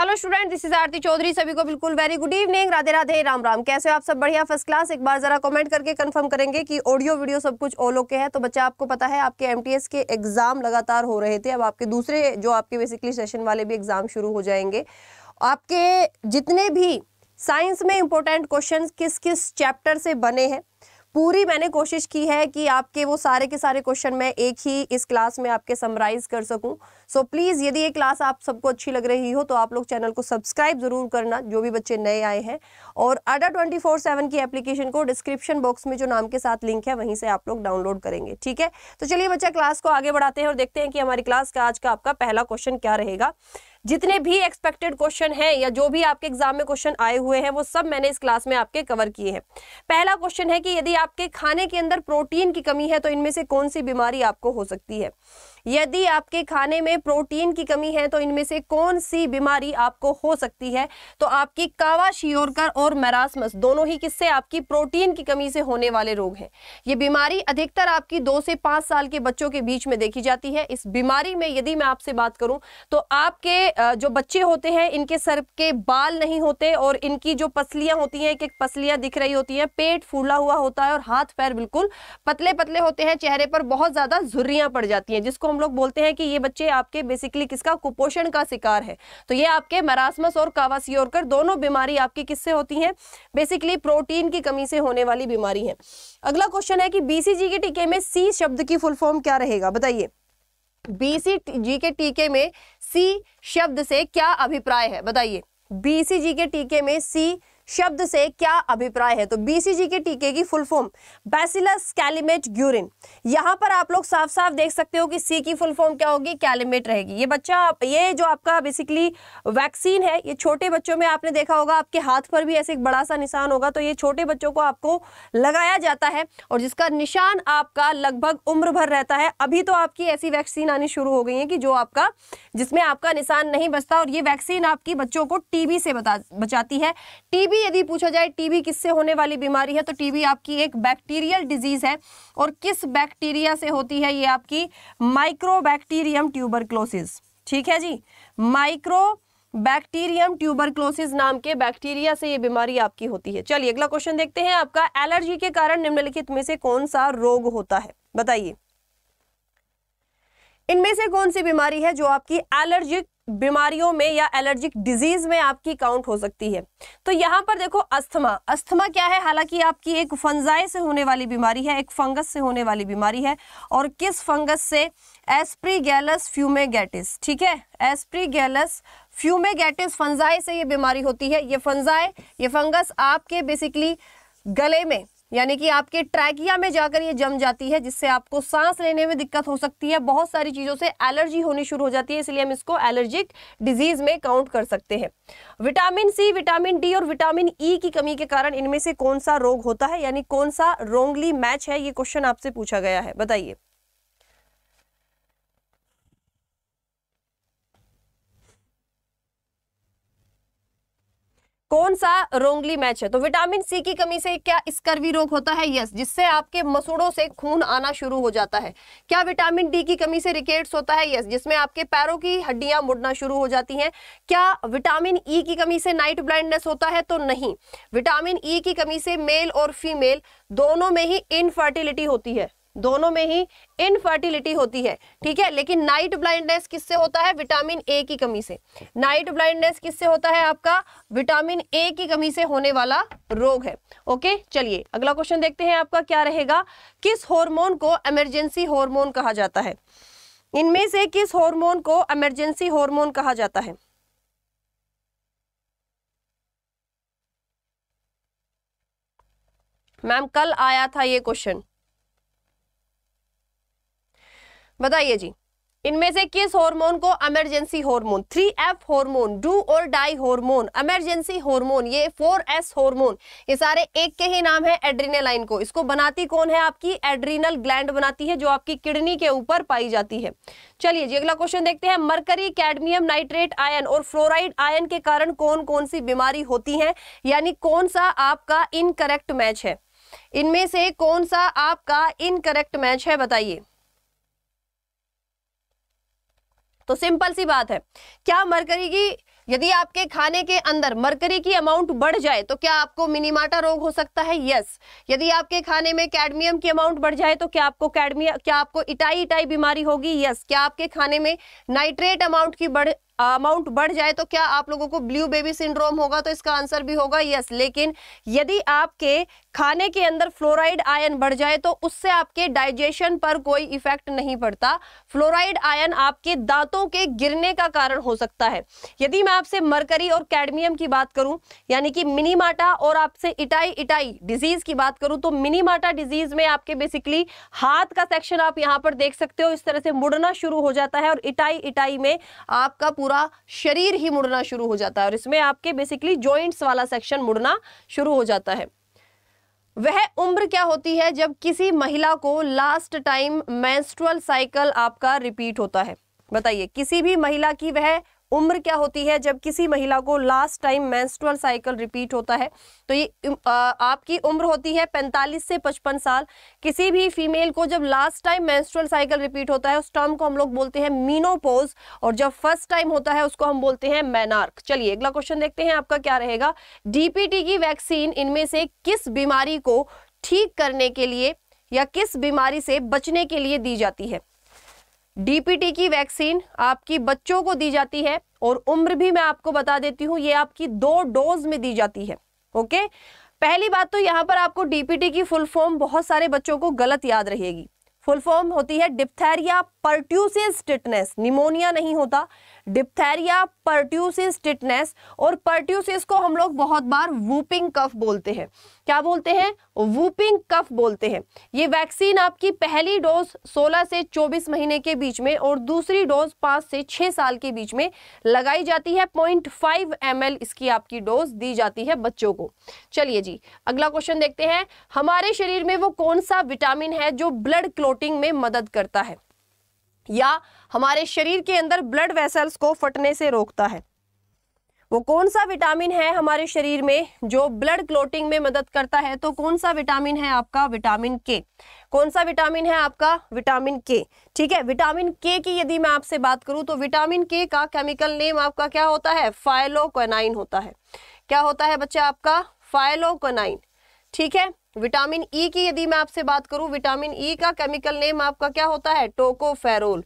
hello student this is Aarti Chaudhary सभी को बिल्कुल very good evening Radhe Radhe Ram Ram कैसे हो आप सब बढ़िया फर्स्ट क्लास एक बार जरा कमेंट करके कंफर्म करेंगे कि ऑडियो वीडियो सब कुछ ऑल ओके है तो बच्चा आपको पता है आपके एमटीएस के एग्जाम लगातार हो रहे थे अब आपके दूसरे जो आपके बेसिकली सेशन वाले भी एग्जाम शुरू हो जाएंगे आपके जितने भी साइंस में इंपॉर्टेंट क्वेश्चन किस किस चैप्टर से बने हैं पूरी मैंने कोशिश की है कि आपके वो सारे के सारे क्वेश्चन मैं एक ही इस क्लास में आपके समराइज कर सकूं सो प्लीज़ यदि ये क्लास आप सबको अच्छी लग रही हो तो आप लोग चैनल को सब्सक्राइब ज़रूर करना जो भी बच्चे नए आए हैं और अडा ट्वेंटी फोर सेवन की एप्लीकेशन को डिस्क्रिप्शन बॉक्स में जो नाम के साथ लिंक है वहीं से आप लोग डाउनलोड करेंगे ठीक है तो चलिए बच्चा क्लास को आगे बढ़ाते हैं और देखते हैं कि हमारी क्लास का आज का आपका पहला क्वेश्चन क्या रहेगा जितने भी एक्सपेक्टेड क्वेश्चन हैं या जो भी आपके एग्जाम में क्वेश्चन आए हुए हैं वो सब मैंने इस क्लास में आपके कवर किए हैं पहला क्वेश्चन है कि यदि आपके खाने के अंदर प्रोटीन की कमी है तो इनमें से कौन सी बीमारी आपको हो सकती है यदि आपके खाने में प्रोटीन की कमी है तो इनमें से कौन सी बीमारी आपको हो सकती है तो आपकी कावा शियोरकर और मैरासमस दोनों ही किससे आपकी प्रोटीन की कमी से होने वाले रोग हैं ये बीमारी अधिकतर आपकी दो से पाँच साल के बच्चों के बीच में देखी जाती है इस बीमारी में यदि मैं आपसे बात करूं तो आपके जो बच्चे होते हैं इनके सर के बाल नहीं होते और इनकी जो पसलियां होती हैं एक एक पसलियां दिख रही होती हैं पेट फूला हुआ होता है और हाथ पैर बिल्कुल पतले पतले होते हैं चेहरे पर बहुत ज़्यादा झुर्रियाँ पड़ जाती हैं जिसको हम लोग बोलते हैं कि ये बच्चे आपके बेसिकली किसका कुपोषण का शिकार है तो ये आपके मरासमस और कावासियोरकर दोनों बीमारी आपकी किससे होती हैं बेसिकली प्रोटीन की कमी से होने वाली बीमारी है अगला क्वेश्चन है कि बीसीजी के टीके में सी शब्द की फुल फॉर्म क्या रहेगा बताइए बीसीजी के टीके में सी शब्द से क्या अभिप्राय है बताइए बीसीजी के टीके में सी शब्द से क्या अभिप्राय है तो बीसीजी के टीके की full form bacillus Calmette Guerin यहां पर आप लोग साफ साफ देख सकते हो कि सी की फुल फॉर्म क्या होगी कैलिमेट रहेगी ये बच्चा ये जो आपका बेसिकली वैक्सीन है ये छोटे बच्चों में आपने देखा होगा आपके हाथ पर भी ऐसे एक बड़ा सा निशान होगा तो ये छोटे बच्चों को आपको लगाया जाता है और जिसका निशान आपका लगभग उम्र भर रहता है अभी तो आपकी ऐसी वैक्सीन आनी शुरू हो गई है कि जो आपका जिसमें आपका निशान नहीं बचता और ये वैक्सीन आपकी बच्चों को टीबी से बता बचाती है टीबी टीबी यदि पूछा जाए टीबी किससे होने वाली बीमारी है तो टीबी आपकी एक बैक्टीरियल डिजीज है और किस बैक्टीरिया से होती है ये आपकी माइक्रोबैक्टीरियम ट्यूबरक्लोसिस ठीक है जी माइक्रो बैक्टीरियम ट्यूबरक्लोसिस नाम के बैक्टीरिया से ये बीमारी आपकी होती है चलिए अगला क्वेश्चन देखते हैं आपका एलर्जी के कारण निम्नलिखित में से कौन सा रोग होता है बताइए इनमें से कौन सी बीमारी है जो आपकी एलर्जिक बीमारियों में या एलर्जिक डिजीज में आपकी काउंट हो सकती है तो यहाँ पर देखो अस्थमा अस्थमा क्या है हालांकि आपकी एक फंजाई से होने वाली बीमारी है एक फंगस से होने वाली बीमारी है और किस फंगस से एस्प्रीगैलस फ्यूमेगैटिस ठीक है एस्प्रीगैलस फ्यूमेगैटिस फंजाई से ये बीमारी होती है ये फंजाई ये फंगस आपके बेसिकली गले में यानी कि आपके ट्रैकिया में जाकर ये जम जाती है जिससे आपको सांस लेने में दिक्कत हो सकती है बहुत सारी चीज़ों से एलर्जी होनी शुरू हो जाती है इसलिए हम इसको एलर्जिक डिजीज़ में काउंट कर सकते हैं विटामिन सी विटामिन डी और विटामिन ई e की कमी के कारण इनमें से कौन सा रोग होता है यानी कौन सा रोंगली मैच है ये क्वेश्चन आपसे पूछा गया है बताइए कौन सा रोंगली मैच है तो विटामिन सी की कमी से क्या स्कर्वी रोग होता है यस जिससे आपके मसूड़ों से खून आना शुरू हो जाता है क्या विटामिन डी की कमी से रिकेट्स होता है यस जिसमें आपके पैरों की हड्डियां मुड़ना शुरू हो जाती हैं क्या विटामिन ई e की कमी से नाइट ब्लाइंडनेस होता है तो नहीं विटामिन ई e की कमी से मेल और फीमेल दोनों में ही इनफर्टिलिटी होती है दोनों में ही इनफर्टिलिटी होती है ठीक है लेकिन नाइट ब्लाइंडनेस किससे होता है विटामिन ए की कमी से नाइट ब्लाइंडनेस किससे होता है आपका विटामिन ए की कमी से होने वाला रोग है ओके चलिए अगला क्वेश्चन देखते हैं आपका क्या रहेगा किस हार्मोन को इमरजेंसी हार्मोन कहा जाता है इनमें से किस हॉर्मोन को इमरजेंसी हॉर्मोन कहा जाता है मैम कल आया था ये क्वेश्चन बताइए जी इनमें से किस हार्मोन को emergency hormone F hormone do और डाई हार्मोन इमरजेंसी हार्मोन ये फोर एस हॉर्मोन ये सारे एक के ही नाम है एड्रीनलाइन को इसको बनाती कौन है आपकी एड्रीनल ग्लैंड बनाती है जो आपकी किडनी के ऊपर पाई जाती है चलिए जी अगला क्वेश्चन देखते हैं मरकरी कैडमियम नाइट्रेट आयन और फ्लोराइड आयन के कारण कौन कौन सी बीमारी होती है यानी कौन सा आपका इनकरेक्ट मैच है इनमें से कौन सा आपका इनकरेक्ट मैच है बताइए तो सिंपल सी बात है क्या मरकरी की यदि आपके खाने के अंदर मरकरी की अमाउंट बढ़ जाए तो क्या आपको मिनीमाटा रोग हो सकता है यस यदि आपके खाने में कैडमियम की अमाउंट बढ़ जाए तो क्या आपको कैडमियम क्या आपको इटाई इटाई बीमारी होगी यस क्या आपके खाने में नाइट्रेट अमाउंट की बढ़ अमाउंट बढ़ जाए तो क्या आप लोगों को ब्लू बेबी सिंड्रोम होगा तो इसका आंसर भी होगा यस लेकिन यदि आपके खाने के अंदर फ्लोराइड आयन बढ़ जाए तो उससे आपके डाइजेशन पर कोई इफेक्ट नहीं पड़ता फ्लोराइड आयन आपके दांतों के गिरने का कारण हो सकता है यदि मैं आपसे मरकरी और कैडमियम की बात करूं यानी कि मिनीमाटा और आपसे इटाई इटाई डिजीज की बात करूं तो मिनीमाटा डिजीज में आपके बेसिकली हाथ का सेक्शन आप यहां पर देख सकते हो इस तरह से मुड़ना शुरू हो जाता है और इटाई इटाई में आपका पूरा पूरा शरीर ही मुड़ना शुरू हो जाता है और इसमें आपके बेसिकली जॉइंट्स वाला सेक्शन मुड़ना शुरू हो जाता है वह उम्र क्या होती है जब किसी महिला को लास्ट टाइम मेंस्ट्रुअल साइकिल आपका रिपीट होता है बताइए किसी भी महिला की वह उम्र क्या होती है जब किसी महिला को last time menstrual cycle repeat होता है तो ये आपकी उम्र होती है 45 से 55 साल किसी भी फीमेल को जब last time menstrual cycle repeat होता है उस टर्म को हम लोग बोलते हैं मीनोपोज और जब फर्स्ट टाइम होता है उसको हम बोलते हैं मैनार्क चलिए अगला क्वेश्चन देखते हैं आपका क्या रहेगा डीपीटी की वैक्सीन इनमें से किस बीमारी को ठीक करने के लिए या किस बीमारी से बचने के लिए दी जाती है डीपीटी की वैक्सीन आपकी बच्चों को दी जाती है और उम्र भी मैं आपको बता देती हूँ ये आपकी दो डोज में दी जाती है ओके पहली बात तो यहाँ पर आपको डीपीटी की फुल फॉर्म बहुत सारे बच्चों को गलत याद रहेगी फुल फॉर्म होती है डिप्थेरिया पर्ट्यूसिस टिटनेस निमोनिया नहीं होता डिप्थेरिया पर्ट्यूसिस टिटनेस और पर्ट्यूसिस को हम लोग बहुत बार वूपिंग कफ बोलते हैं क्या बोलते हैं वूपिंग कफ बोलते हैं ये वैक्सीन आपकी पहली डोज 16 से 24 महीने के बीच में और दूसरी डोज 5 से 6 साल के बीच में लगाई जाती है 0.5 ml इसकी आपकी डोज दी जाती है बच्चों को चलिए जी अगला क्वेश्चन देखते हैं हमारे शरीर में वो कौन सा विटामिन है जो ब्लड क्लोटिंग में मदद करता है या हमारे शरीर के अंदर ब्लड वेसल्स को फटने से रोकता है वो कौन सा विटामिन है हमारे शरीर में जो ब्लड क्लोटिंग में मदद करता है तो कौन सा विटामिन है आपका विटामिन के कौन सा विटामिन है आपका विटामिन के ठीक है विटामिन के की यदि मैं आपसे बात करूं तो विटामिन के का केमिकल नेम आपका क्या होता है फाइलोकोनाइन होता है क्या होता है बच्चा आपका फाइलोकोनाइन ठीक है विटामिन ई e की यदि मैं आपसे बात करूं विटामिन ई e का केमिकल नेम आपका क्या होता है टोकोफेरोल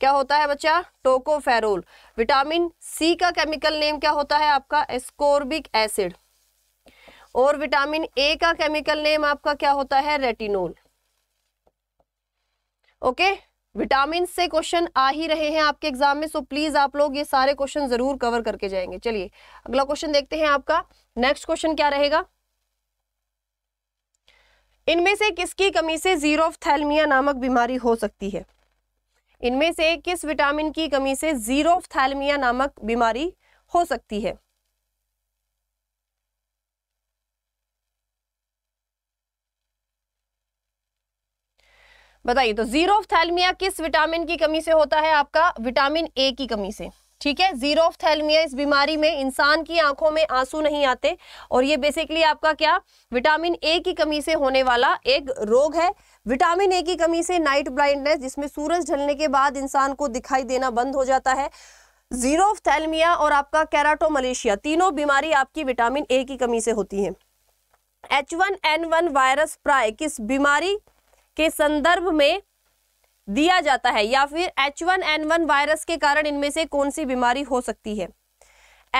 क्या होता है बच्चा टोकोफेरोल विटामिन सी का केमिकल नेम क्या होता है आपका एस्कोर्बिक एसिड और विटामिन ए का केमिकल नेम आपका क्या होता है रेटिनोल ओके विटामिन से क्वेश्चन आ ही रहे हैं आपके एग्जाम में सो प्लीज आप लोग ये सारे क्वेश्चन जरूर कवर करके जाएंगे चलिए अगला क्वेश्चन देखते हैं आपका नेक्स्ट क्वेश्चन क्या रहेगा इनमें से किसकी कमी से जीरो थैलमिया नामक बीमारी हो सकती है इनमें से किस विटामिन की कमी से जीरो थैलमिया नामक बीमारी हो सकती है बताइए तो जीरो थैलमिया किस विटामिन की कमी से होता है आपका विटामिन ए की कमी से ठीक है जीरोफ्थैल्मिया इस बीमारी में इंसान की आंखों में आंसू नहीं आते और ये बेसिकली आपका क्या विटामिन ए की कमी से होने वाला एक रोग है विटामिन ए की कमी से नाइट ब्लाइंडनेस जिसमें सूरज ढलने के बाद इंसान को दिखाई देना बंद हो जाता है जीरोफ्थैल्मिया और आपका कैराटोमलेशिया तीनों बीमारी आपकी विटामिन ए की कमी से होती है एच वायरस प्राय किस बीमारी के संदर्भ में दिया जाता है या फिर H one N one virus के कारण इनमें से कौन सी बीमारी हो सकती है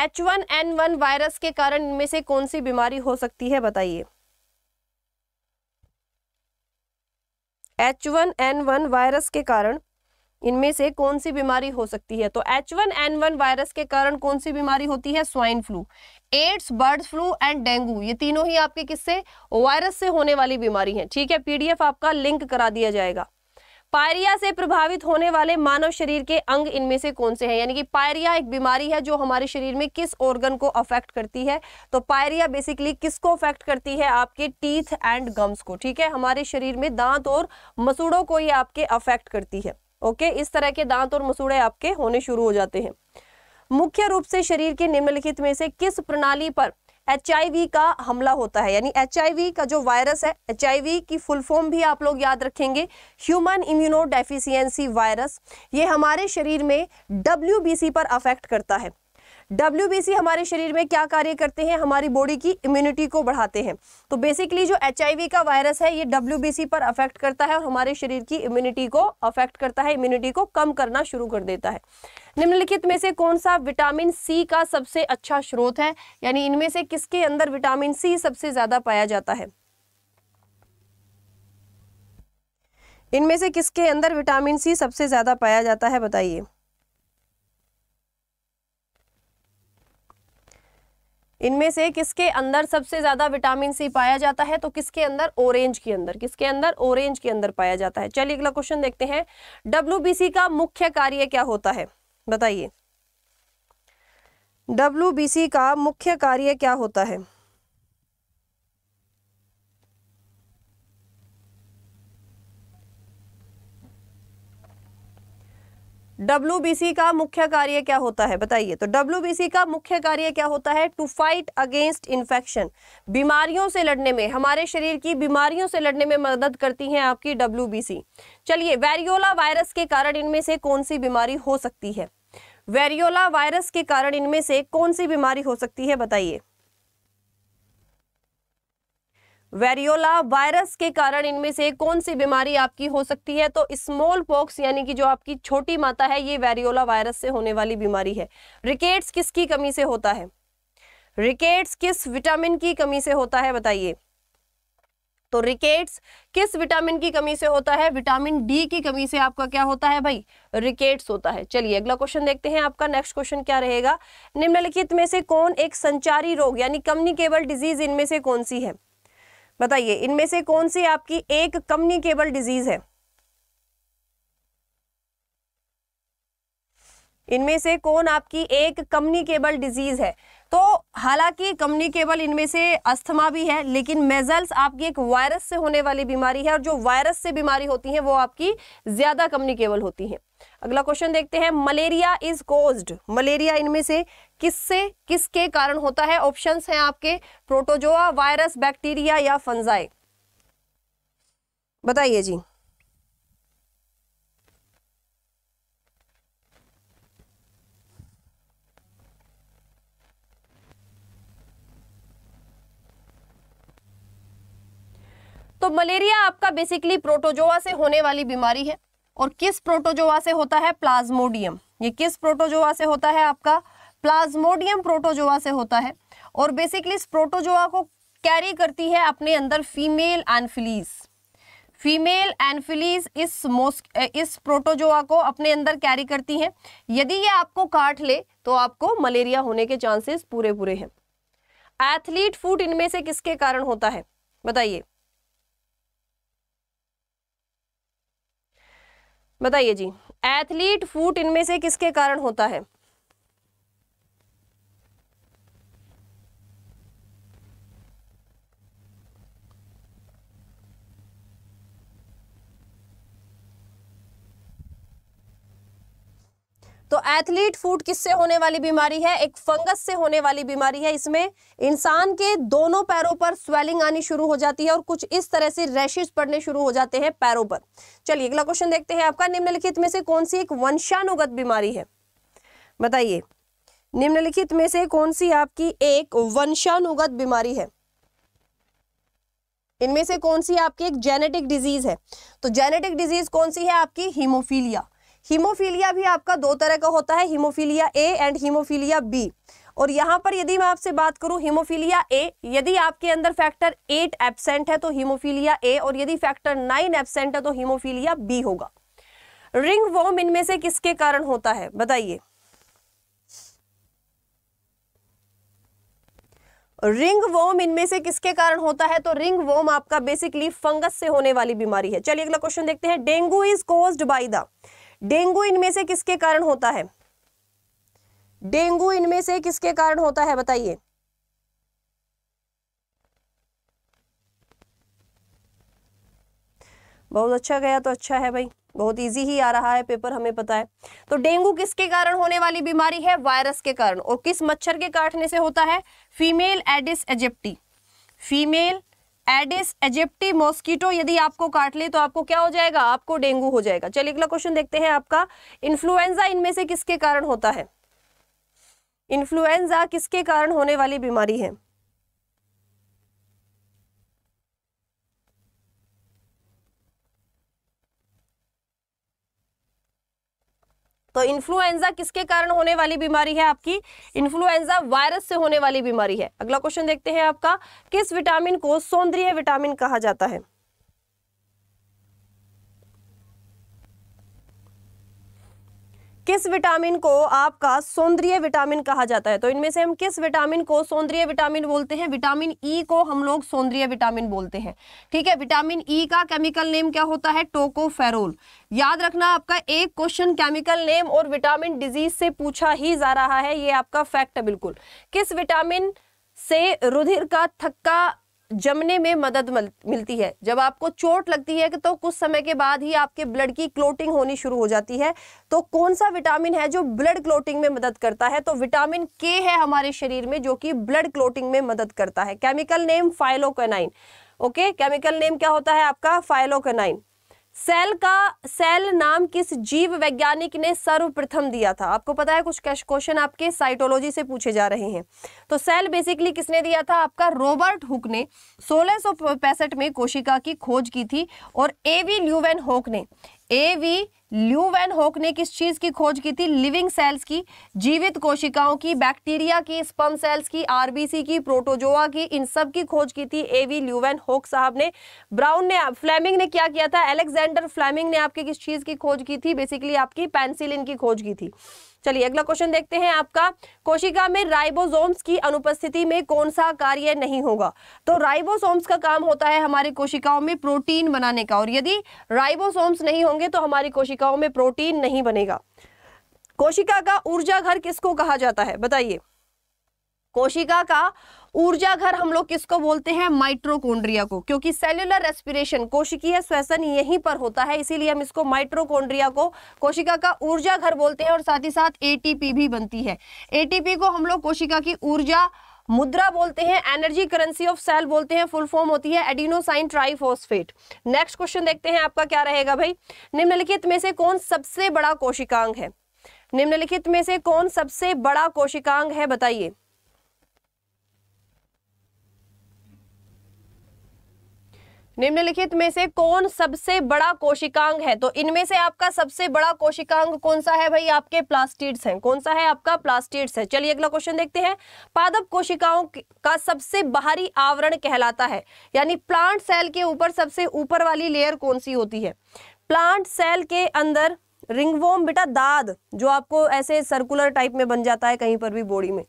H one N one virus के कारण इनमें से कौन सी बीमारी हो सकती है बताइए H one N one virus के कारण इनमें से कौन सी बीमारी हो सकती है तो H one N one virus के कारण कौन सी बीमारी होती है swine flu AIDS bird flu and dengue ये तीनों ही आपके किससे वायरस से होने वाली बीमारी है ठीक है पीडीएफ आपका लिंक करा दिया जाएगा पायरिया से प्रभावित होने वाले मानव शरीर के अंग इनमें से कौन से हैं यानी कि पायरिया एक बीमारी है जो हमारे शरीर में किस ऑर्गन को अफेक्ट करती है तो पायरिया बेसिकली किसको अफेक्ट करती है आपके टीथ एंड गम्स को ठीक है हमारे शरीर में दांत और मसूड़ों को ये आपके अफेक्ट करती है ओके इस तरह के दांत और मसूड़े आपके होने शुरू हो जाते हैं मुख्य रूप से शरीर के निम्नलिखित में से किस प्रणाली पर एच का हमला होता है यानी एच का जो वायरस है एच की फुल फॉर्म भी आप लोग याद रखेंगे ह्यूमन इम्यूनो वायरस ये हमारे शरीर में डब्ल्यू पर अफेक्ट करता है डब्ल्यू हमारे शरीर में क्या कार्य करते हैं हमारी बॉडी की इम्यूनिटी को बढ़ाते हैं तो बेसिकली जो एच का वायरस है ये डब्ल्यू पर अफेक्ट करता है और हमारे शरीर की इम्यूनिटी को अफेक्ट करता है इम्यूनिटी को कम करना शुरू कर देता है निम्नलिखित में से कौन सा विटामिन सी का सबसे अच्छा स्रोत है यानी इनमें से किसके अंदर विटामिन सी सबसे ज्यादा पाया जाता है इनमें से किसके अंदर विटामिन सी सबसे ज्यादा पाया जाता है बताइए इनमें से किसके अंदर सबसे ज़्यादा विटामिन सी पाया जाता है तो किसके अंदर ऑरेंज के अंदर किसके अंदर ऑरेंज के अंदर पाया जाता है चलिए अगला क्वेश्चन देखते हैं डब्ल्यू का मुख्य कार्य क्या होता है बताइए डब्ल्यू का मुख्य कार्य क्या होता है डब्ल्यू का मुख्य कार्य क्या होता है बताइए तो डब्ल्यू का मुख्य कार्य क्या होता है टू फाइट अगेंस्ट इन्फेक्शन बीमारियों से लड़ने में हमारे शरीर की बीमारियों से लड़ने में मदद करती है आपकी डब्ल्यू चलिए वेरियोला वायरस के कारण इनमें से कौन सी बीमारी हो सकती है वेरियोला वायरस के कारण इनमें से कौन सी बीमारी हो सकती है बताइए वेरियोला वायरस के कारण इनमें से कौन सी बीमारी आपकी हो सकती है तो स्मॉल पॉक्स यानी कि जो आपकी छोटी माता है ये वेरियोला वायरस से होने वाली बीमारी है रिकेट्स किसकी कमी से होता है रिकेट्स किस विटामिन की कमी से होता है बताइए तो रिकेट्स किस विटामिन की कमी से होता है विटामिन डी की कमी से आपका क्या होता है भाई रिकेट्स होता है चलिए अगला क्वेश्चन देखते हैं आपका नेक्स्ट क्वेश्चन क्या रहेगा निम्नलिखित में से कौन एक संचारी रोग यानी कम्युनिकेबल डिजीज इनमें से कौन सी है बताइए इनमें से कौन सी आपकी एक कम्युनिकेबल डिजीज है इनमें से कौन आपकी एक कम्युनिकेबल डिजीज है तो हालांकि कम्युनिकेबल इनमें से अस्थमा भी है लेकिन मेजल्स आपकी एक वायरस से होने वाली बीमारी है और जो वायरस से बीमारी होती है वो आपकी ज्यादा कम्युनिकेबल होती है अगला क्वेश्चन देखते हैं मलेरिया इज कोज्ड मलेरिया इनमें से किससे किसके कारण होता है ऑप्शन हैं आपके प्रोटोजोआ वायरस बैक्टीरिया या फंजाई बताइए जी तो मलेरिया आपका बेसिकली प्रोटोजोआ से होने वाली बीमारी है और किस प्रोटोजोआ से होता है प्लाज्मोडियम ये किस प्रोटोजोआ से होता है आपका प्लाज्मोडियम प्रोटोजोआ से होता है और बेसिकली इस प्रोटोजोआ को कैरी करती है अपने अंदर फीमेल एनफिलीज फीमेल एनफिलीज इस मोस्क इस प्रोटोजोआ को अपने अंदर कैरी करती हैं यदि ये आपको काट ले तो आपको मलेरिया होने के चांसेस पूरे पूरे हैं एथलीट फूट इनमें से किसके कारण होता है बताइए बताइए जी एथलीट फूट इनमें से किसके कारण होता है तो एथलीट फूट किससे होने वाली बीमारी है एक फंगस से होने वाली बीमारी है इसमें इंसान के दोनों पैरों पर स्वेलिंग आनी शुरू हो जाती है और कुछ इस तरह से रैशेज पड़ने शुरू हो जाते हैं पैरों पर चलिए अगला क्वेश्चन देखते हैं आपका निम्नलिखित में से कौन सी एक वंशानुगत बीमारी है बताइए निम्नलिखित में से कौन सी आपकी एक वंशानुगत बीमारी है इनमें से कौन सी आपकी एक जेनेटिक डिजीज है तो जेनेटिक डिजीज कौन सी है आपकी हीमोफीलिया हीमोफीलिया भी आपका दो तरह का होता है haemophilia A and haemophilia B और यहाँ पर यदि मैं आपसे बात करूँ हीमोफीलिया ए यदि आपके अंदर फैक्टर एट एबसेंट है तो हीमोफीलिया ए और यदि फैक्टर नाइन एबसेंट है तो हीमोफीलिया बी होगा रिंग वॉम इनमें से किसके कारण होता है बताइए रिंग वोम इनमें से किसके कारण होता है तो रिंग वोम आपका बेसिकली फंगस से होने वाली बीमारी है चलिए अगला क्वेश्चन देखते हैं dengue is caused by the dengue इनमें से किसके कारण होता है डेंगू इनमें से किसके कारण होता है बताइए बहुत अच्छा गया तो अच्छा है भाई बहुत इजी ही आ रहा है पेपर हमें पता है तो डेंगू किसके कारण होने वाली बीमारी है वायरस के कारण और किस मच्छर के काटने से होता है female Aedes aegypti female Aedes aegypti mosquito यदि आपको काट ले तो आपको क्या हो जाएगा आपको डेंगू हो जाएगा चलिए अगला क्वेश्चन देखते हैं आपका इन्फ्लुएंजा इनमें से किसके कारण होता है इन्फ्लुएंजा किसके कारण होने वाली बीमारी है तो इन्फ्लुएंजा किसके कारण होने वाली बीमारी है आपकी इन्फ्लुएंजा वायरस से होने वाली बीमारी है अगला क्वेश्चन देखते हैं आपका किस विटामिन को सौंदर्य विटामिन कहा जाता है किस विटामिन को आपका सौंदर्य विटामिन कहा जाता है तो इनमें से हम किस विटामिन को सौंदर्य विटामिन बोलते हैं विटामिन ई e को हम लोग सौंदर्य विटामिन बोलते हैं ठीक है विटामिन ई e का केमिकल नेम क्या होता है टोकोफेरोल याद रखना आपका एक क्वेश्चन केमिकल नेम और विटामिन डिजीज से पूछा ही जा रहा है ये आपका फैक्ट है बिल्कुल किस विटामिन से रुधिर का थक्का जमने में मदद मिलती है जब आपको चोट लगती है तो कुछ समय के बाद ही आपके ब्लड की क्लोटिंग होनी शुरू हो जाती है तो कौन सा विटामिन है जो ब्लड क्लोटिंग में मदद करता है तो विटामिन के है हमारे शरीर में जो कि ब्लड क्लोटिंग में मदद करता है chemical name phylloquinone okay chemical name क्या होता है आपका फाइलोकेनाइन सेल का सेल नाम किस जीव वैज्ञानिक ने सर्वप्रथम दिया था आपको पता है कुछ क्वेश्चन आपके साइटोलॉजी से पूछे जा रहे हैं तो सेल बेसिकली किसने दिया था आपका रॉबर्ट हुक ने सोलह में कोशिका की खोज की थी और ए वी ल्यूवेन होक ने एवी वी ल्यू वैन होक ने किस चीज़ की खोज की थी लिविंग सेल्स की जीवित कोशिकाओं की बैक्टीरिया की स्पम सेल्स की आरबीसी की प्रोटोजोआ की इन सब की खोज की थी एवी वैन होक साहब ने ब्राउन ने फ्लेमिंग ने क्या किया था एलेक्जेंडर फ्लेमिंग ने आपके किस चीज़ की खोज की थी बेसिकली आपकी पेंसिलिन की खोज की थी चलिए अगला क्वेश्चन देखते हैं आपका कोशिका में राइबोसोम्स की अनुपस्थिति में कौन सा कार्य नहीं होगा तो राइबोसोम्स का काम होता है हमारी कोशिकाओं में प्रोटीन बनाने का और यदि राइबोसोम्स नहीं होंगे तो हमारी कोशिकाओं में प्रोटीन नहीं बनेगा कोशिका का ऊर्जा घर किसको कहा जाता है बताइए कोशिका का ऊर्जा घर हम लोग किसको बोलते हैं माइट्रोकोन्ड्रिया को क्योंकि सेल्युलर रेस्पिरेशन कोशिकीय श्वसन यहीं पर होता है इसीलिए हम इसको माइट्रोकोन्ड्रिया को कोशिका का ऊर्जा घर बोलते हैं और साथ ही साथ एटीपी भी बनती है एटीपी को हम लोग कोशिका की ऊर्जा मुद्रा बोलते हैं एनर्जी करेंसी ऑफ सेल बोलते हैं फुल फॉर्म होती है एडिनोसाइन ट्राइफोस्फेट नेक्स्ट क्वेश्चन देखते हैं आपका क्या रहेगा भाई निम्नलिखित में से कौन सबसे बड़ा कोशिकांग है निम्नलिखित में से कौन सबसे बड़ा कोशिकांग है बताइए निम्नलिखित में से कौन सबसे बड़ा कोशिकांग है तो इनमें से आपका सबसे बड़ा कोशिकांग कौन सा है भाई आपके प्लास्टिड्स हैं कौन सा है आपका प्लास्टिड्स है चलिए अगला क्वेश्चन देखते हैं पादप कोशिकाओं का सबसे बाहरी आवरण कहलाता है यानी प्लांट सेल के ऊपर सबसे ऊपर वाली लेयर कौन सी होती है प्लांट सेल के अंदर रिंगवोम बेटा दाद जो आपको ऐसे सर्कुलर टाइप में बन जाता है कहीं पर भी बॉडी में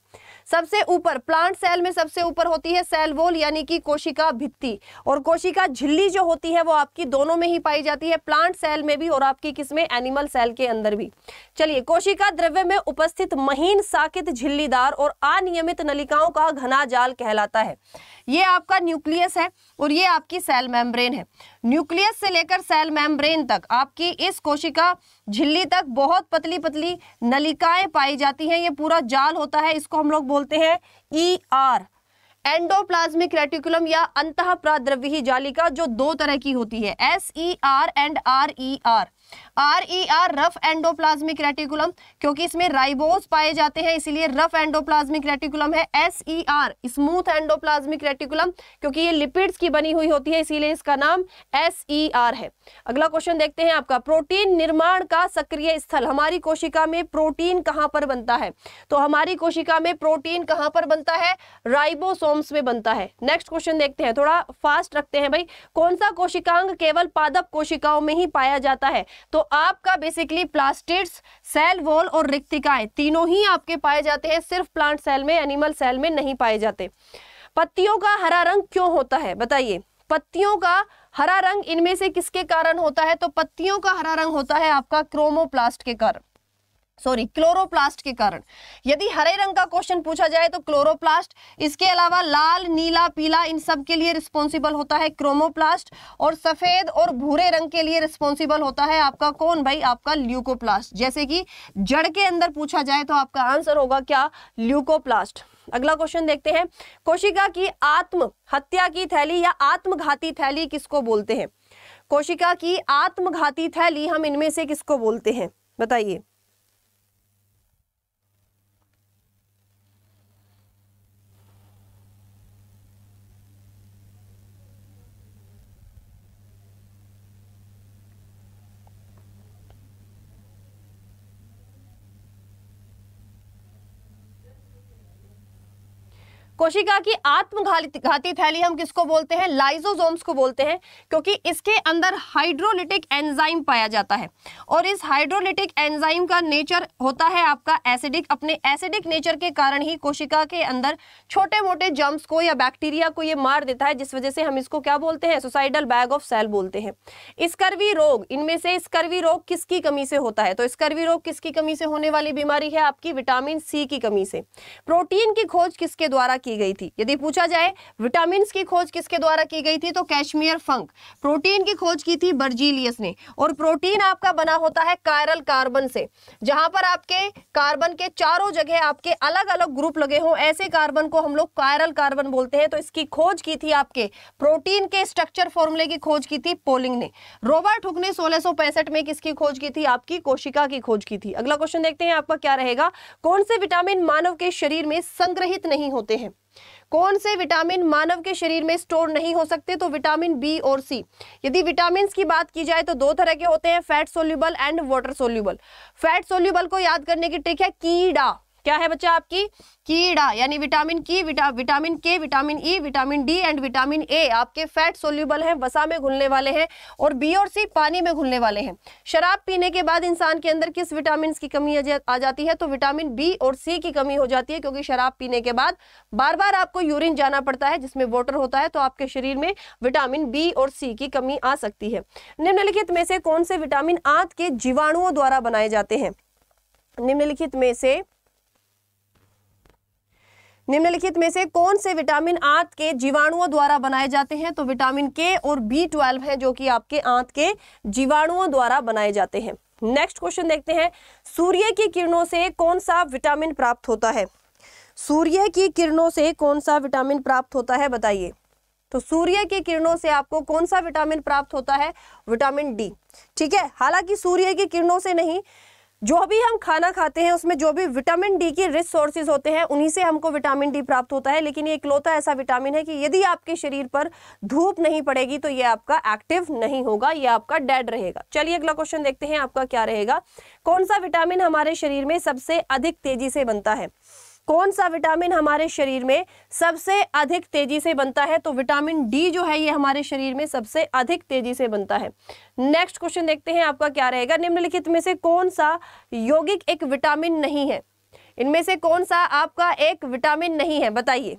सबसे ऊपर प्लांट सेल में सबसे ऊपर होती है सेल वोल यानी कि कोशिका भित्ति और कोशिका झिल्ली जो होती है वो आपकी दोनों में ही पाई जाती है प्लांट सेल में भी और आपकी किसमें एनिमल सेल के अंदर भी चलिए कोशिका द्रव्य में उपस्थित महीन साकित झिल्लीदार और अनियमित नलिकाओं का घना जाल कहलाता है ये आपका न्यूक्लियस है और ये आपकी सेल मेम्ब्रेन है न्यूक्लियस से लेकर सेल मेम्ब्रेन तक आपकी इस कोशिका झिल्ली तक बहुत पतली पतली नलिकाएं पाई जाती हैं ये पूरा जाल होता है इसको हम लोग बोलते हैं E e R endoplasmic reticulum या अंत प्राद्रव्य जालिका जो दो तरह की होती है S E R and R E R R E R rough endoplasmic reticulum क्योंकि इसमें राइबोस पाए जाते हैं इसलिए रफ एंडोप्लाज्मिक रेटिकुलम है S E R smooth endoplasmic reticulum क्योंकि ये लिपिड्स की बनी हुई होती है इसीलिए इसका नाम एस ई आर है अगला क्वेश्चन देखते हैं आपका प्रोटीन निर्माण का सक्रिय स्थल हमारी कोशिका में प्रोटीन कहां पर बनता है तो हमारी कोशिका में प्रोटीन कहां पर बनता है राइबोसोम फॉर्म्स में बनता है नेक्स्ट क्वेश्चन देखते हैं थोड़ा फास्ट रखते हैं भाई कौन सा कोशिकांग केवल पादप कोशिकाओं में ही पाया जाता है तो आपका बेसिकली प्लास्टिड्स सेल वॉल और रिक्तिकाएं तीनों ही आपके पाए जाते हैं सिर्फ प्लांट सेल में एनिमल सेल में नहीं पाए जाते पत्तियों का हरा रंग क्यों होता है बताइए पत्तियों का हरा रंग इनमें से किसके कारण होता है तो पत्तियों का हरा रंग होता है आपका क्रोमोप्लास्ट के कारण सॉरी क्लोरोप्लास्ट के कारण यदि हरे रंग का क्वेश्चन पूछा जाए तो क्लोरोप्लास्ट इसके अलावा लाल नीला पीला इन सब के लिए रिस्पॉन्सिबल होता है क्रोमोप्लास्ट और सफेद और भूरे रंग के लिए रिस्पॉन्सिबल होता है आपका कौन भाई आपका ल्यूकोप्लास्ट जैसे कि जड़ के अंदर पूछा जाए तो आपका आंसर होगा क्या ल्यूकोप्लास्ट अगला क्वेश्चन देखते हैं कोशिका की आत्म हत्या की थैली या आत्मघाती थैली किसको बोलते हैं कोशिका की आत्मघाती थैली हम इनमें से किसको बोलते हैं बताइए कोशिका की आत्मघाती थैली हम किसको बोलते हैं लाइजोजोम्स को बोलते हैं क्योंकि इसके अंदर हाइड्रोलिटिक एंजाइम पाया जाता है और इस हाइड्रोलिटिक एंजाइम का नेचर होता है आपका एसिडिक अपने एसिडिक नेचर के कारण ही कोशिका के अंदर छोटे मोटे जम्स को या बैक्टीरिया को ये मार देता है जिस वजह से हम इसको क्या बोलते हैं सुसाइडल बैग ऑफ सेल बोलते हैं स्कर्वी रोग इनमें से स्कर्वी रोग किसकी कमी से होता है तो स्कर्वी रोग किसकी कमी से होने वाली बीमारी है आपकी विटामिन सी की कमी से प्रोटीन की खोज किसके द्वारा की गई थी यदि पूछा जाए विटामिन की खोज किसके द्वारा की गई थी तो कैश्मीर फंक प्रोटीन की खोज की थी बर्जीलियस ने और प्रोटीन आपका बना होता है कायरल कार्बन से जहां पर आपके कार्बन के चारों जगह आपके अलग अलग ग्रुप लगे हों ऐसे कार्बन को हम लोग कायरल कार्बन बोलते हैं तो इसकी खोज की थी आपके प्रोटीन के स्ट्रक्चर फॉर्मूले की खोज की थी पोलिंग ने रोबर्ट हुक ने सोलह में किसकी खोज की थी आपकी कोशिका की खोज की थी अगला क्वेश्चन देखते हैं आपका क्या रहेगा कौन से विटामिन मानव के शरीर में संग्रहित नहीं होते हैं कौन से विटामिन मानव के शरीर में स्टोर नहीं हो सकते तो विटामिन बी और सी यदि विटामिन की बात की जाए तो दो तरह के होते हैं fat soluble and water soluble fat soluble को याद करने की ट्रिक है कीड़ा क्या है बच्चा आपकी कीड़ा यानी विटामिन की विटा, vitamin K vitamin E vitamin D and vitamin A आपके फैट सोल्यूबल हैं वसा में घुलने वाले हैं और बी और सी पानी में घुलने वाले हैं शराब पीने के बाद इंसान के अंदर किस विटामिन की कमी आ जाती है तो विटामिन बी और सी की कमी हो जाती है क्योंकि शराब पीने के बाद बार बार आपको यूरिन जाना पड़ता है जिसमें वोटर होता है तो आपके शरीर में विटामिन बी और सी की कमी आ सकती है निम्नलिखित में से कौन से विटामिन आंत के जीवाणुओं द्वारा बनाए जाते हैं निम्नलिखित में से निम्नलिखित में से कौन से विटामिन आंत के जीवाणुओं द्वारा बनाए जाते हैं तो विटामिन के और बी ट्वेल्व है जो कि आपके आंत के जीवाणुओं द्वारा बनाए जाते हैं नेक्स्ट क्वेश्चन देखते हैं सूर्य की किरणों से कौन सा विटामिन प्राप्त होता है सूर्य की किरणों से कौन सा विटामिन प्राप्त होता है बताइए तो सूर्य की किरणों से आपको कौन सा विटामिन प्राप्त होता है विटामिन डी ठीक है हालांकि सूर्य की किरणों से नहीं जो भी हम खाना खाते हैं उसमें जो भी विटामिन डी के रिच सोर्सेज होते हैं उन्हीं से हमको विटामिन डी प्राप्त होता है लेकिन ये इकलौता ऐसा विटामिन है कि यदि आपके शरीर पर धूप नहीं पड़ेगी तो ये आपका एक्टिव नहीं होगा ये आपका डेड रहेगा चलिए अगला क्वेश्चन देखते हैं आपका क्या रहेगा कौन सा विटामिन हमारे शरीर में सबसे अधिक तेजी से बनता है कौन सा विटामिन हमारे शरीर में सबसे अधिक तेजी से बनता है तो विटामिन डी जो है ये हमारे शरीर में सबसे अधिक तेजी से बनता है नेक्स्ट क्वेश्चन देखते हैं आपका क्या रहेगा निम्नलिखित में से कौन सा यौगिक एक विटामिन नहीं है इनमें से कौन सा आपका एक विटामिन नहीं है बताइए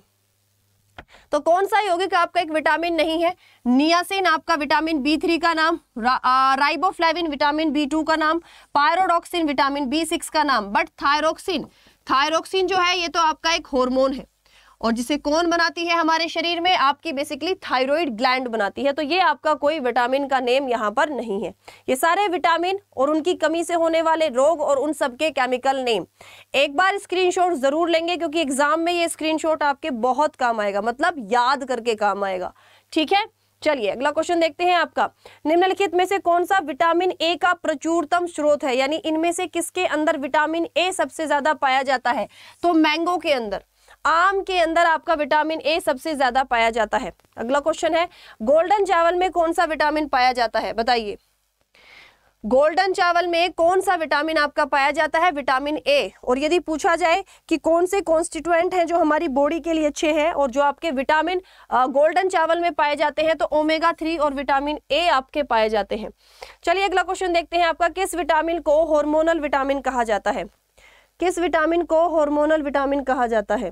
तो कौन सा यौगिक आपका एक विटामिन नहीं है नियासिन आपका विटामिन बी थ्री का नाम रा, राइबोफ्लेविन विटामिन बी टू का नाम पायरोडॉक्सिन विटामिन बी सिक्स का नाम बट थायरोक्सिन थायरोक्सिन जो है ये तो आपका एक हार्मोन है और जिसे कौन बनाती है हमारे शरीर में आपकी बेसिकली थायराइड ग्लैंड बनाती है तो ये आपका कोई विटामिन का नेम यहाँ पर नहीं है ये सारे विटामिन और उनकी कमी से होने वाले रोग और उन सबके केमिकल नेम एक बार स्क्रीनशॉट जरूर लेंगे क्योंकि एग्जाम में ये स्क्रीनशॉट आपके बहुत काम आएगा मतलब याद करके काम आएगा ठीक है चलिए अगला क्वेश्चन देखते हैं आपका निम्नलिखित में से कौन सा विटामिन ए का प्रचुरतम स्रोत है यानी इनमें से किसके अंदर विटामिन ए सबसे ज्यादा पाया जाता है तो मैंगो के अंदर आम के अंदर आपका विटामिन ए सबसे ज्यादा पाया जाता है अगला क्वेश्चन है गोल्डन चावल में कौन सा विटामिन पाया जाता है बताइए गोल्डन चावल में कौन सा विटामिन आपका पाया जाता है विटामिन ए और यदि पूछा जाए कि कौन से कॉन्स्टिट्यूएंट हैं जो हमारी बॉडी के लिए अच्छे हैं और जो आपके विटामिन गोल्डन चावल में पाए जाते हैं तो ओमेगा थ्री और विटामिन ए आपके पाए जाते हैं चलिए अगला क्वेश्चन देखते हैं आपका किस विटामिन को हॉर्मोनल विटामिन कहा जाता है किस विटामिन को हॉर्मोनल विटामिन कहा जाता है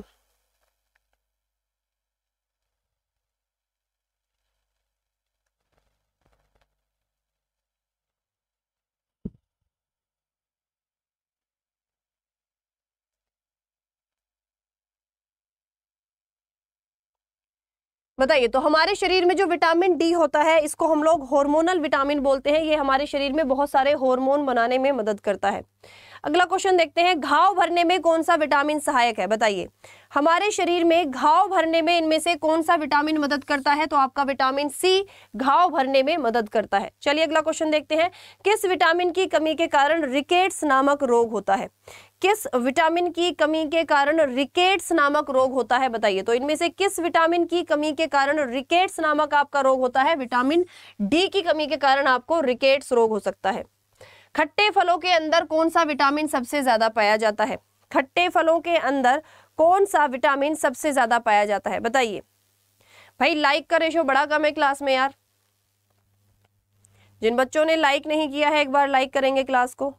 बताइए तो हमारे शरीर में जो विटामिन डी होता है इसको हम लोग हार्मोनल विटामिन बोलते हैं ये हमारे शरीर में बहुत सारे हार्मोन बनाने में मदद करता है अगला क्वेश्चन देखते हैं घाव भरने में कौन सा विटामिन सहायक है बताइए हमारे शरीर में घाव भरने में इनमें से कौन सा विटामिन मदद करता है तो आपका विटामिन सी घाव भरने में मदद करता है चलिए अगला क्वेश्चन देखते हैं किस विटामिन की कमी के कारण रिकेट्स नामक रोग होता है किस विटामिन की कमी के कारण रिकेट्स नामक रोग होता है बताइए तो इनमें से किस विटामिन की कमी के कारण रिकेट्स नामक आपका रोग होता है विटामिन डी की कमी के कारण आपको रिकेट्स रोग हो सकता है खट्टे फलों के अंदर कौन सा विटामिन सबसे ज़्यादा पाया जाता है खट्टे फलों के अंदर कौन सा विटामिन सबसे ज़्यादा पाया जाता है बताइए भाई लाइक का रेशो बड़ा कम है क्लास में यार जिन बच्चों ने लाइक नहीं किया है एक बार लाइक करेंगे क्लास को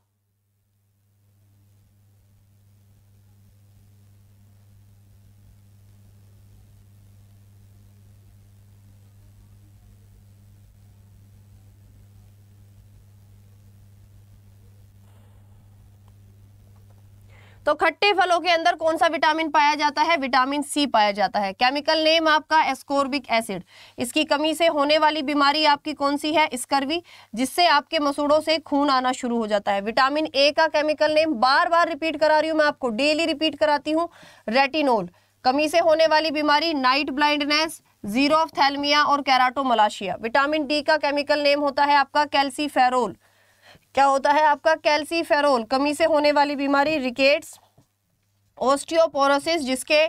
तो खट्टे फलों के अंदर कौन सा विटामिन पाया जाता है विटामिन सी पाया जाता है केमिकल नेम आपका एस्कोर्बिक एसिड इसकी कमी से होने वाली बीमारी आपकी कौन सी है स्कर्वी जिससे आपके मसूड़ों से खून आना शुरू हो जाता है विटामिन ए का केमिकल नेम बार बार रिपीट करा रही हूँ मैं आपको डेली रिपीट कराती हूँ रेटिनोल कमी से होने वाली बीमारी night blindness xerophthalmia और कैराटोमलाशिया विटामिन डी का केमिकल नेम होता है आपका कैल्सीफेरोल क्या होता है आपका कैल्सीफेरोल कमी से होने वाली बीमारी रिकेट्स ओस्टियोपोरोसिस जिसके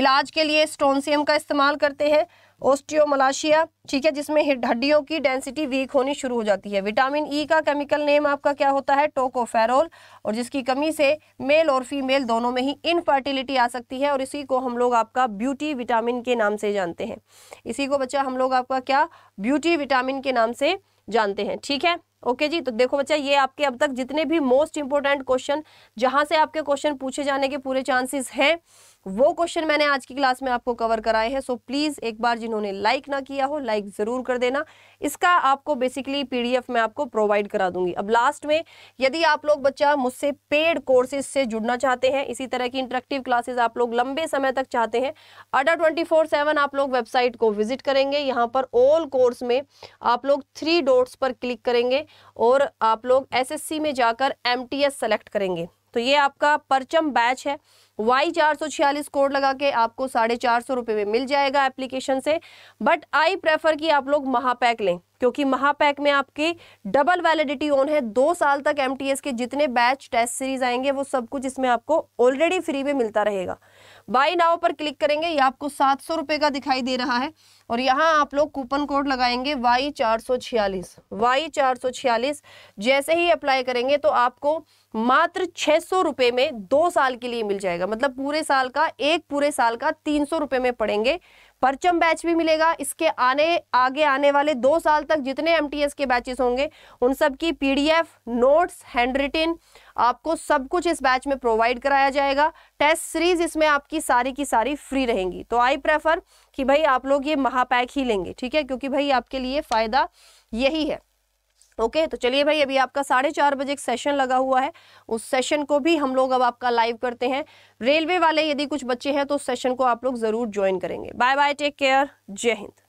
इलाज के लिए स्टोनसियम का इस्तेमाल करते हैं ओस्टियोमलाशिया ठीक है जिसमें हड्डियों की डेंसिटी वीक होनी शुरू हो जाती है विटामिन ई e का केमिकल नेम आपका क्या होता है टोकोफेरोल और जिसकी कमी से मेल और फीमेल दोनों में ही इनफर्टिलिटी आ सकती है और इसी को हम लोग आपका ब्यूटी विटामिन के नाम से जानते हैं इसी को बच्चा हम लोग आपका क्या ब्यूटी विटामिन के नाम से जानते हैं ठीक है ओके जी तो देखो बच्चा ये आपके अब तक जितने भी मोस्ट इंपोर्टेंट क्वेश्चन जहां से आपके क्वेश्चन पूछे जाने के पूरे चांसेस हैं वो क्वेश्चन मैंने आज की क्लास में आपको कवर कराए हैं सो प्लीज़ एक बार जिन्होंने लाइक ना किया हो लाइक ज़रूर कर देना इसका आपको बेसिकली पीडीएफ मैं आपको प्रोवाइड करा दूंगी अब लास्ट में यदि आप लोग बच्चा मुझसे पेड कोर्सेज से जुड़ना चाहते हैं इसी तरह की इंटरेक्टिव क्लासेज आप लोग लंबे समय तक चाहते हैं अडा ट्वेंटी आप लोग वेबसाइट को विजिट करेंगे यहाँ पर ऑल कोर्स में आप लोग थ्री डोट्स पर क्लिक करेंगे और आप लोग एस में जाकर एम सेलेक्ट करेंगे तो ये आपका परचम बैच है वाई चार सौ छियालीस कोड लगा के आपको साढ़े चार सौ रुपये में मिल जाएगा एप्लीकेशन से बट आई प्रेफर कि आप लोग महापैक लें क्योंकि महापैक में आपकी डबल वैलिडिटी ऑन है दो साल तक एमटीएस के जितने बैच टेस्ट सीरीज आएंगे वो सब कुछ इसमें आपको ऑलरेडी फ्री में मिलता रहेगा बाई नाव पर क्लिक करेंगे ये आपको सात सौ रुपए का दिखाई दे रहा है और यहाँ आप लोग कूपन कोड लगाएंगे वाई चार सौ छियालीस वाई चार सौ छियालीस जैसे ही अप्लाई करेंगे तो आपको मात्र छह सौ रुपए में दो साल के लिए मिल जाएगा मतलब पूरे साल का एक पूरे साल का तीन सौ रुपए में पड़ेंगे परचम बैच भी मिलेगा इसके आने आगे आने वाले दो साल तक जितने एमटीएस के बैचेस होंगे उन सब की पीडीएफ नोट्स हैंड रिटिन आपको सब कुछ इस बैच में प्रोवाइड कराया जाएगा टेस्ट सीरीज इसमें आपकी सारी की सारी फ्री रहेंगी तो आई प्रेफर कि भाई आप लोग ये महापैक ही लेंगे ठीक है क्योंकि भाई आपके लिए फ़ायदा यही है ओके okay, तो चलिए भाई अभी आपका साढ़े चार बजे एक सेशन लगा हुआ है उस सेशन को भी हम लोग अब आपका लाइव करते हैं रेलवे वाले यदि कुछ बच्चे हैं तो उस सेशन को आप लोग ज़रूर ज्वाइन करेंगे बाय बाय टेक केयर जय हिंद